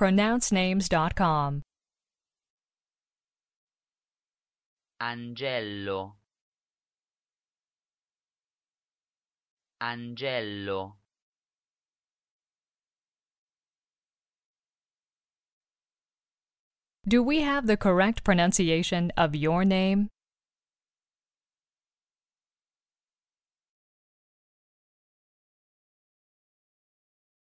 pronouncenames.com. Angelo Angelo Do we have the correct pronunciation of your name?